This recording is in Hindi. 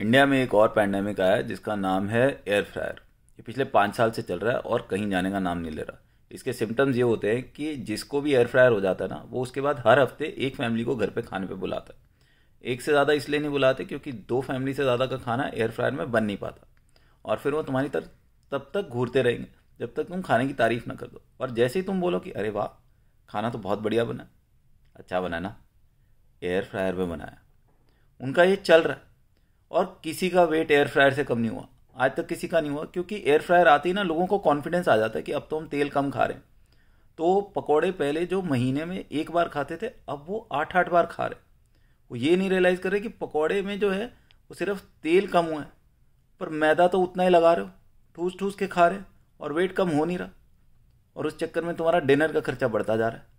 इंडिया में एक और पैंडेमिक आया जिसका नाम है एयर फ्रायर ये पिछले पाँच साल से चल रहा है और कहीं जाने का नाम नहीं ले रहा इसके सिम्टम्स ये होते हैं कि जिसको भी एयर फ्रायर हो जाता है ना वो उसके बाद हर हफ्ते एक फैमिली को घर पे खाने पे बुलाता है एक से ज़्यादा इसलिए नहीं बुलाते क्योंकि दो फैमिली से ज़्यादा का खाना एयर फ्रायर में बन नहीं पाता और फिर वो तुम्हारी तरफ तब तक घूरते रहेंगे जब तक तुम खाने की तारीफ़ ना कर दो और जैसे ही तुम बोलो कि अरे वाह खाना तो बहुत बढ़िया बना अच्छा बना ना एयर फ्रायर में बनाया उनका ये चल रहा है और किसी का वेट एयर फ्रायर से कम नहीं हुआ आज तक किसी का नहीं हुआ क्योंकि एयर फ्रायर आते ही ना लोगों को कॉन्फिडेंस आ जाता है कि अब तो हम तेल कम खा रहे हैं तो पकौड़े पहले जो महीने में एक बार खाते थे अब वो आठ आठ बार खा रहे वो ये नहीं रियलाइज़ कर रहे कि पकौड़े में जो है वो सिर्फ तेल कम हुआ है पर मैदा तो उतना ही लगा रहे हो ठूस ठूस के खा रहे और वेट कम हो नहीं रहा और उस चक्कर में तुम्हारा डिनर का खर्चा बढ़ता जा रहा है